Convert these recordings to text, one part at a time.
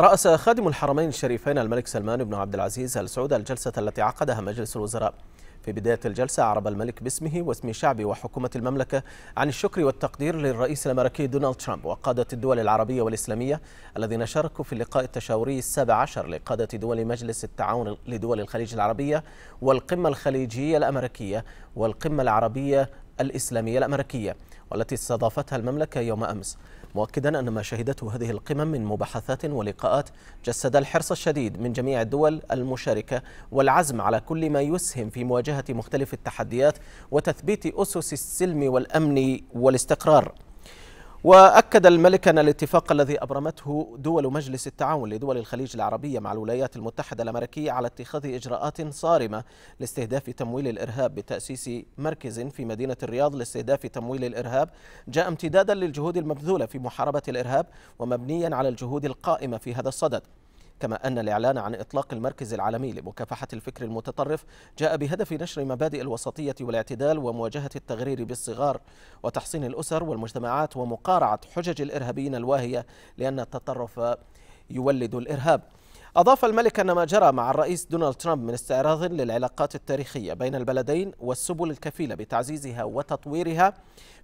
رأس خادم الحرمين الشريفين الملك سلمان بن عبد العزيز ال سعود الجلسة التي عقدها مجلس الوزراء في بداية الجلسة عرب الملك باسمه واسم شعبه وحكومة المملكة عن الشكر والتقدير للرئيس الأمريكي دونالد ترامب وقادة الدول العربية والإسلامية الذين شاركوا في اللقاء التشاوري السابع عشر لقادة دول مجلس التعاون لدول الخليج العربية والقمة الخليجية الأمريكية والقمة العربية الإسلامية الأمريكية والتي استضافتها المملكة يوم أمس مؤكدا أن ما شهدته هذه القمم من مباحثات ولقاءات جسد الحرص الشديد من جميع الدول المشاركة والعزم على كل ما يسهم في مواجهة مختلف التحديات وتثبيت أسس السلم والأمن والاستقرار وأكد الملك أن الاتفاق الذي أبرمته دول مجلس التعاون لدول الخليج العربية مع الولايات المتحدة الأمريكية على اتخاذ إجراءات صارمة لاستهداف تمويل الإرهاب بتأسيس مركز في مدينة الرياض لاستهداف تمويل الإرهاب جاء امتدادا للجهود المبذولة في محاربة الإرهاب ومبنيا على الجهود القائمة في هذا الصدد كما أن الإعلان عن إطلاق المركز العالمي لمكافحة الفكر المتطرف جاء بهدف نشر مبادئ الوسطية والاعتدال ومواجهة التغرير بالصغار وتحصين الأسر والمجتمعات ومقارعة حجج الإرهابيين الواهية لأن التطرف يولد الإرهاب أضاف الملك أن ما جرى مع الرئيس دونالد ترامب من استعراض للعلاقات التاريخية بين البلدين والسبل الكفيلة بتعزيزها وتطويرها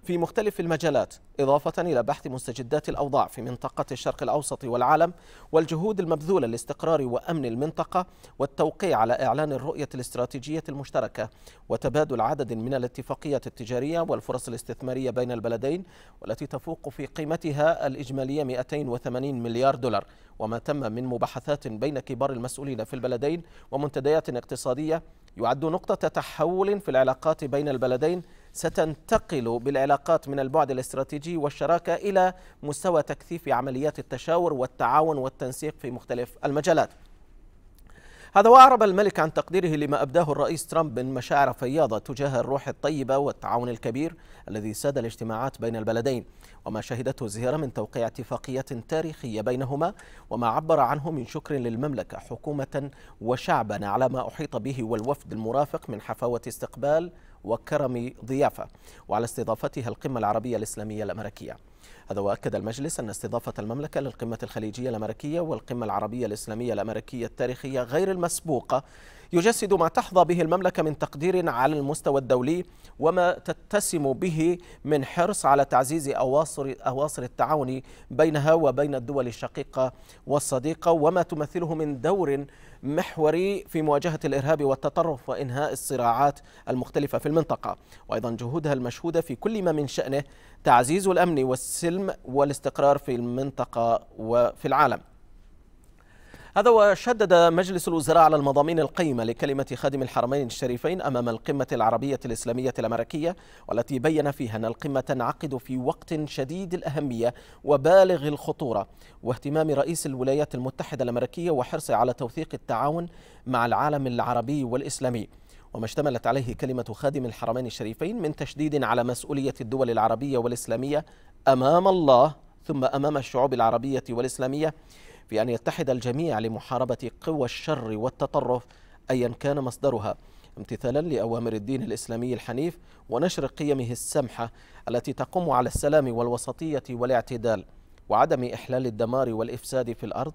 في مختلف المجالات إضافة إلى بحث مستجدات الأوضاع في منطقة الشرق الأوسط والعالم والجهود المبذولة لاستقرار وأمن المنطقة والتوقيع على إعلان الرؤية الاستراتيجية المشتركة وتبادل عدد من الاتفاقيات التجارية والفرص الاستثمارية بين البلدين والتي تفوق في قيمتها الإجمالية 280 مليار دولار وما تم من مباحثات بين بين كبار المسؤولين في البلدين ومنتديات اقتصادية يعد نقطة تحول في العلاقات بين البلدين ستنتقل بالعلاقات من البعد الاستراتيجي والشراكة إلى مستوى تكثيف عمليات التشاور والتعاون والتنسيق في مختلف المجالات هذا وأعرب الملك عن تقديره لما أبداه الرئيس ترامب من مشاعر فياضة تجاه الروح الطيبة والتعاون الكبير الذي ساد الاجتماعات بين البلدين وما شهدته الزيارة من توقيع اتفاقية تاريخية بينهما وما عبر عنه من شكر للمملكة حكومة وشعبا على ما أحيط به والوفد المرافق من حفاوة استقبال وكرم ضيافة وعلى استضافتها القمة العربية الإسلامية الأمريكية هذا وأكد المجلس أن استضافة المملكة للقمة الخليجية الأمريكية والقمة العربية الإسلامية الأمريكية التاريخية غير المسبوقة يجسد ما تحظى به المملكة من تقدير على المستوى الدولي وما تتسم به من حرص على تعزيز أواصر, أواصر التعاون بينها وبين الدول الشقيقة والصديقة وما تمثله من دور محوري في مواجهة الإرهاب والتطرف وإنهاء الصراعات المختلفة في المنطقة وأيضا جهودها المشهودة في كل ما من شأنه تعزيز الأمن والسلم السلم والاستقرار في المنطقة وفي العالم هذا وشدد مجلس الوزراء على المضامين القيمة لكلمة خادم الحرمين الشريفين أمام القمة العربية الإسلامية الأمريكية والتي بين فيها أن القمة تنعقد في وقت شديد الأهمية وبالغ الخطورة واهتمام رئيس الولايات المتحدة الأمريكية وحرصه على توثيق التعاون مع العالم العربي والإسلامي وما اشتملت عليه كلمة خادم الحرمين الشريفين من تشديد على مسؤولية الدول العربية والإسلامية أمام الله ثم أمام الشعوب العربية والإسلامية في أن يتحد الجميع لمحاربة قوى الشر والتطرف أيا كان مصدرها امتثالا لأوامر الدين الإسلامي الحنيف ونشر قيمه السمحة التي تقوم على السلام والوسطية والاعتدال وعدم إحلال الدمار والإفساد في الأرض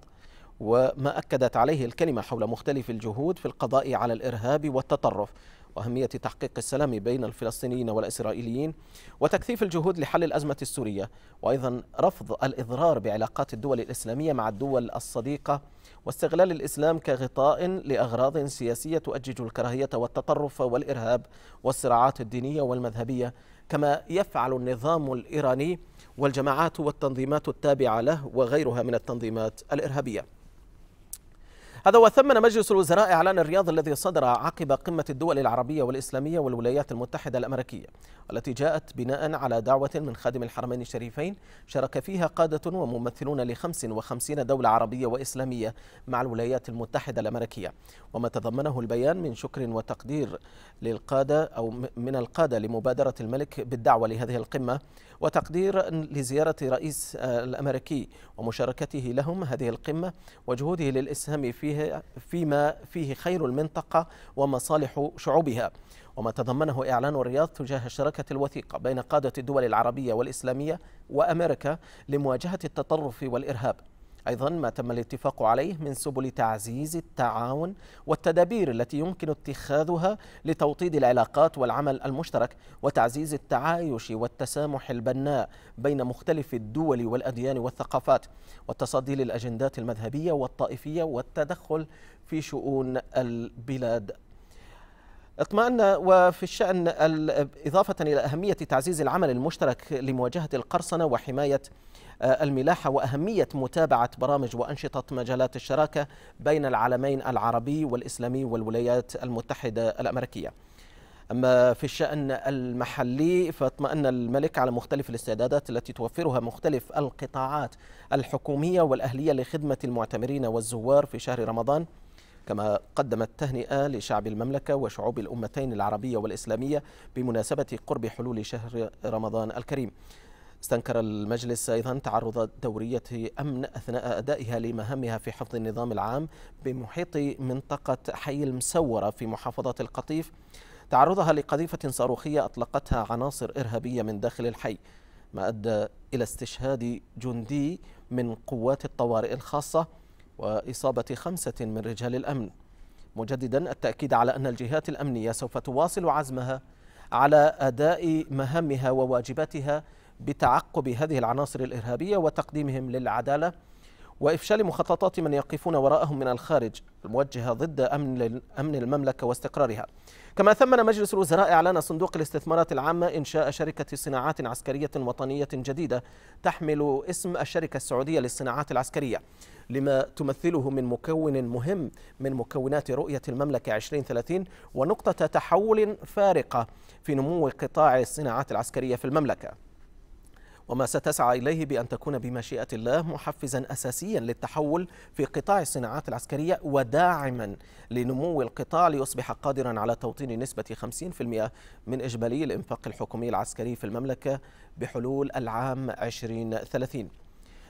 وما أكدت عليه الكلمة حول مختلف الجهود في القضاء على الإرهاب والتطرف وأهمية تحقيق السلام بين الفلسطينيين والإسرائيليين وتكثيف الجهود لحل الأزمة السورية وأيضا رفض الإضرار بعلاقات الدول الإسلامية مع الدول الصديقة واستغلال الإسلام كغطاء لأغراض سياسية تؤجج الكراهية والتطرف والإرهاب والصراعات الدينية والمذهبية كما يفعل النظام الإيراني والجماعات والتنظيمات التابعة له وغيرها من التنظيمات الإرهابية هذا وثمن مجلس الوزراء إعلان الرياض الذي صدر عقب قمة الدول العربية والإسلامية والولايات المتحدة الأمريكية والتي جاءت بناء على دعوة من خادم الحرمين الشريفين شارك فيها قادة وممثلون ل 55 دولة عربية وإسلامية مع الولايات المتحدة الأمريكية وما تضمنه البيان من شكر وتقدير للقادة أو من القادة لمبادرة الملك بالدعوة لهذه القمة وتقدير لزيارة رئيس آه، الأمريكي ومشاركته لهم هذه القمة وجهوده للإسهام فيها فيه فيما فيه خير المنطقة ومصالح شعوبها وما تضمنه إعلان الرياض تجاه الشراكة الوثيقة بين قادة الدول العربية والإسلامية وأمريكا لمواجهة التطرف والإرهاب أيضا ما تم الاتفاق عليه من سبل تعزيز التعاون والتدابير التي يمكن اتخاذها لتوطيد العلاقات والعمل المشترك وتعزيز التعايش والتسامح البناء بين مختلف الدول والأديان والثقافات والتصدي للأجندات المذهبية والطائفية والتدخل في شؤون البلاد اطمأن وفي الشأن إضافة إلى أهمية تعزيز العمل المشترك لمواجهة القرصنة وحماية آه، الملاحة وأهمية متابعة برامج وأنشطة مجالات الشراكة بين العالمين العربي والإسلامي والولايات المتحدة الأمريكية أما في الشأن المحلي فاطمأن الملك على مختلف الاستعدادات التي توفرها مختلف القطاعات الحكومية والأهلية لخدمة المعتمرين والزوار في شهر رمضان كما قدمت تهنئة لشعب المملكة وشعوب الأمتين العربية والإسلامية بمناسبة قرب حلول شهر رمضان الكريم استنكر المجلس أيضا تعرض دورية أمن أثناء أدائها لمهامها في حفظ النظام العام بمحيط منطقة حي المسورة في محافظة القطيف تعرضها لقذيفة صاروخية أطلقتها عناصر إرهابية من داخل الحي ما أدى إلى استشهاد جندي من قوات الطوارئ الخاصة وإصابة خمسة من رجال الأمن مجددا التأكيد على أن الجهات الأمنية سوف تواصل عزمها على أداء مهامها وواجباتها بتعقب هذه العناصر الإرهابية وتقديمهم للعدالة وإفشال مخططات من يقفون وراءهم من الخارج الموجهة ضد أمن أمن المملكة واستقرارها. كما ثمن مجلس الوزراء إعلان صندوق الاستثمارات العامة إنشاء شركة صناعات عسكرية وطنية جديدة تحمل اسم الشركة السعودية للصناعات العسكرية لما تمثله من مكون مهم من مكونات رؤية المملكة 2030 ونقطة تحول فارقة في نمو قطاع الصناعات العسكرية في المملكة. وما ستسعى إليه بأن تكون بمشيئة الله محفزا أساسيا للتحول في قطاع الصناعات العسكرية وداعما لنمو القطاع ليصبح قادرا على توطين نسبة 50% من إجمالي الإنفاق الحكومي العسكري في المملكة بحلول العام 2030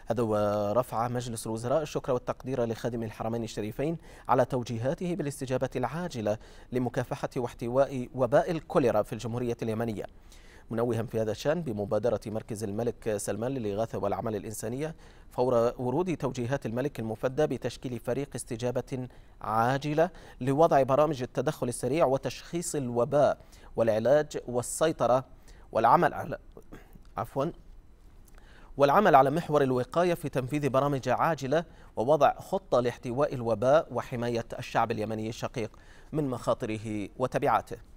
هذا ورفع مجلس الوزراء الشكر والتقدير لخادم الحرمين الشريفين على توجيهاته بالاستجابة العاجلة لمكافحة واحتواء وباء الكوليرا في الجمهورية اليمنية منوها في هذا الشان بمبادرة مركز الملك سلمان للإغاثة والعمل الإنسانية فور ورود توجيهات الملك المفدى بتشكيل فريق استجابة عاجلة لوضع برامج التدخل السريع وتشخيص الوباء والعلاج والسيطرة والعمل على عفوا والعمل على محور الوقاية في تنفيذ برامج عاجلة ووضع خطة لاحتواء الوباء وحماية الشعب اليمني الشقيق من مخاطره وتبعاته